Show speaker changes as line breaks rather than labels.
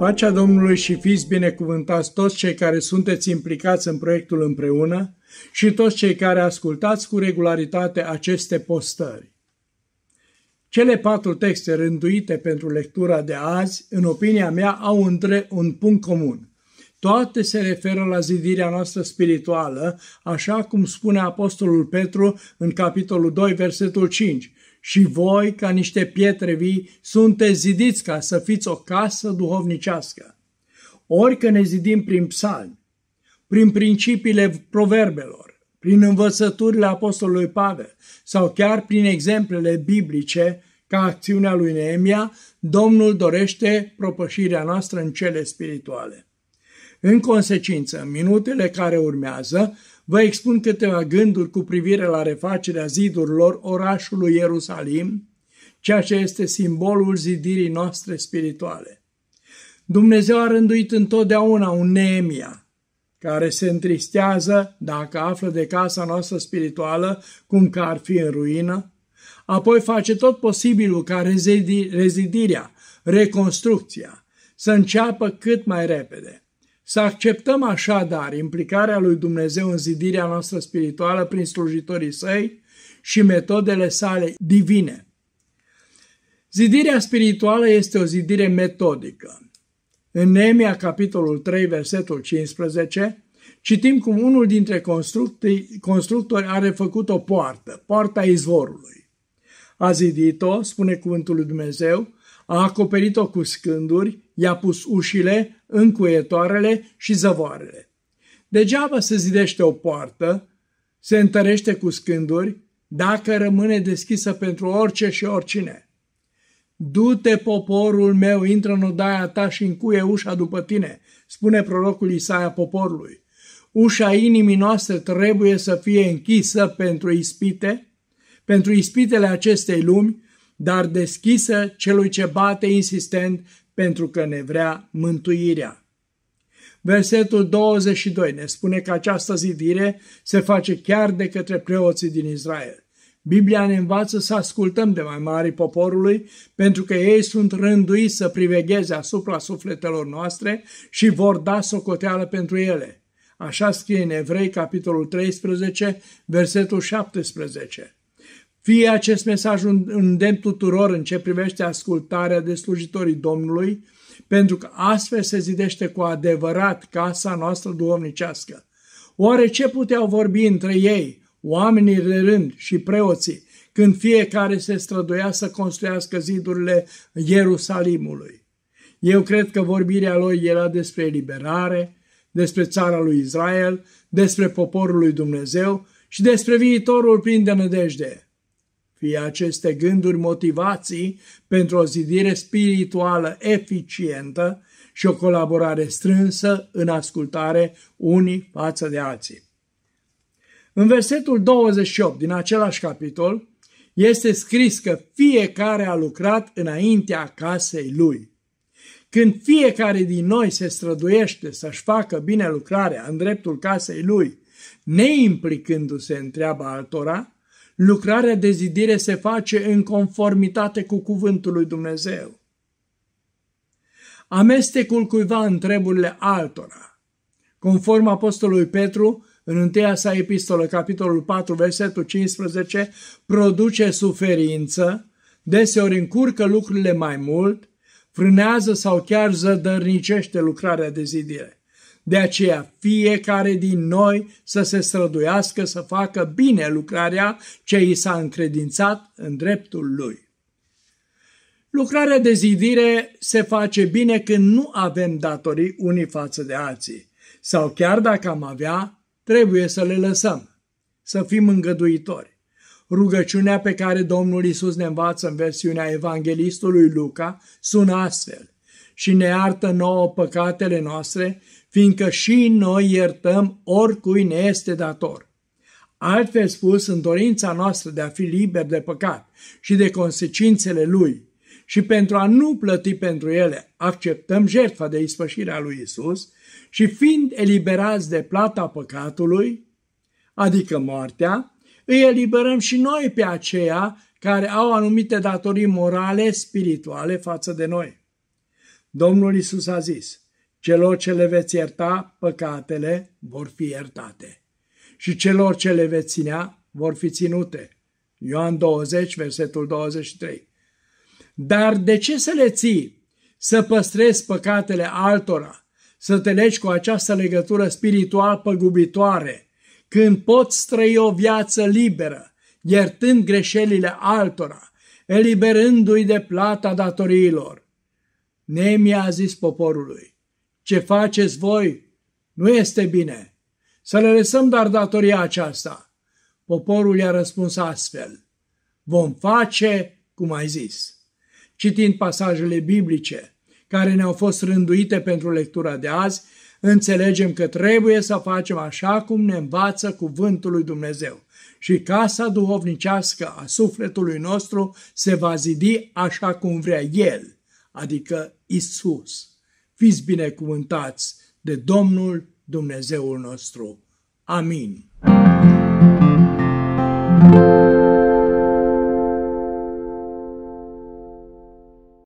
Pacea Domnului și fiți binecuvântați toți cei care sunteți implicați în proiectul împreună și toți cei care ascultați cu regularitate aceste postări. Cele patru texte rânduite pentru lectura de azi, în opinia mea, au între un punct comun. Toate se referă la zidirea noastră spirituală, așa cum spune Apostolul Petru în capitolul 2, versetul 5 și voi, ca niște pietre vii, sunteți zidiți ca să fiți o casă duhovnicească. Ori că ne zidim prin psalmi, prin principiile proverbelor, prin învățăturile Apostolului Pavel sau chiar prin exemplele biblice, ca acțiunea lui Neemia, Domnul dorește propășirea noastră în cele spirituale. În consecință, în minutele care urmează, Vă expun câteva gânduri cu privire la refacerea zidurilor orașului Ierusalim, ceea ce este simbolul zidirii noastre spirituale. Dumnezeu a rânduit întotdeauna un Neemia, care se întristează dacă află de casa noastră spirituală cum că ar fi în ruină, apoi face tot posibilul ca rezidirea, reconstrucția să înceapă cât mai repede. Să acceptăm așadar implicarea lui Dumnezeu în zidirea noastră spirituală prin slujitorii săi și metodele sale divine. Zidirea spirituală este o zidire metodică. În Nemia, capitolul 3, versetul 15, citim cum unul dintre constructori are făcut o poartă, poarta izvorului. A zidit-o, spune cuvântul lui Dumnezeu, a acoperit-o cu scânduri, i-a pus ușile, încuietoarele și zăvoarele. Degeaba se zidește o poartă, se întărește cu scânduri, dacă rămâne deschisă pentru orice și oricine. Du-te, poporul meu, intră în odaia ta și încuie ușa după tine, spune prorocul Isaia poporului. Ușa inimii noastre trebuie să fie închisă pentru ispite, pentru ispitele acestei lumi, dar deschisă celui ce bate insistent pentru că ne vrea mântuirea. Versetul 22 ne spune că această zidire se face chiar de către preoții din Israel. Biblia ne învață să ascultăm de mai mari poporului, pentru că ei sunt rânduiți să privegheze asupra sufletelor noastre și vor da socoteală pentru ele. Așa scrie în Evrei, capitolul 13, versetul 17. Fie acest mesaj un îndemn tuturor în ce privește ascultarea de slujitorii Domnului, pentru că astfel se zidește cu adevărat casa noastră duhovnicească. Oare ce puteau vorbi între ei, oamenii de rând și preoții, când fiecare se străduia să construiască zidurile Ierusalimului? Eu cred că vorbirea lor era despre eliberare, despre țara lui Israel, despre poporul lui Dumnezeu și despre viitorul plin de nădejde. Fie aceste gânduri motivații pentru o zidire spirituală eficientă și o colaborare strânsă în ascultare unii față de alții. În versetul 28 din același capitol este scris că fiecare a lucrat înaintea casei lui. Când fiecare din noi se străduiește să-și facă bine lucrarea în dreptul casei lui, neimplicându-se în treaba altora, lucrarea de zidire se face în conformitate cu cuvântul lui Dumnezeu. Amestecul cuiva în treburile altora. Conform apostolului Petru, în întâia sa epistolă, capitolul 4, versetul 15, produce suferință, deseori încurcă lucrurile mai mult, frânează sau chiar zădărnicește lucrarea de zidire. De aceea fiecare din noi să se străduiască să facă bine lucrarea ce i s-a încredințat în dreptul lui. Lucrarea de zidire se face bine când nu avem datorii unii față de alții sau chiar dacă am avea, trebuie să le lăsăm, să fim îngăduitori. Rugăciunea pe care Domnul Isus ne învață în versiunea Evanghelistului Luca sună astfel și ne iartă nouă păcatele noastre, fiindcă și noi iertăm oricui ne este dator. Altfel spus, în dorința noastră de a fi liber de păcat și de consecințele lui și pentru a nu plăti pentru ele, acceptăm jertfa de ispășire a lui Isus și fiind eliberați de plata păcatului, adică moartea, îi eliberăm și noi pe aceia care au anumite datorii morale, spirituale față de noi. Domnul Isus a zis, celor ce le veți ierta, păcatele vor fi iertate și celor ce le veți ținea, vor fi ținute. Ioan 20, versetul 23. Dar de ce să le ții? Să păstrezi păcatele altora, să te legi cu această legătură spiritual păgubitoare, când poți trăi o viață liberă, iertând greșelile altora, eliberându-i de plata datoriilor. Neemia a zis poporului, ce faceți voi nu este bine. Să le lăsăm dar datoria aceasta. Poporul i-a răspuns astfel, vom face cum ai zis. Citind pasajele biblice care ne-au fost rânduite pentru lectura de azi, înțelegem că trebuie să facem așa cum ne învață cuvântul lui Dumnezeu și casa duhovnicească a sufletului nostru se va zidi așa cum vrea El adică Isus. Fiți binecuvântați de Domnul Dumnezeul nostru. Amin. thank you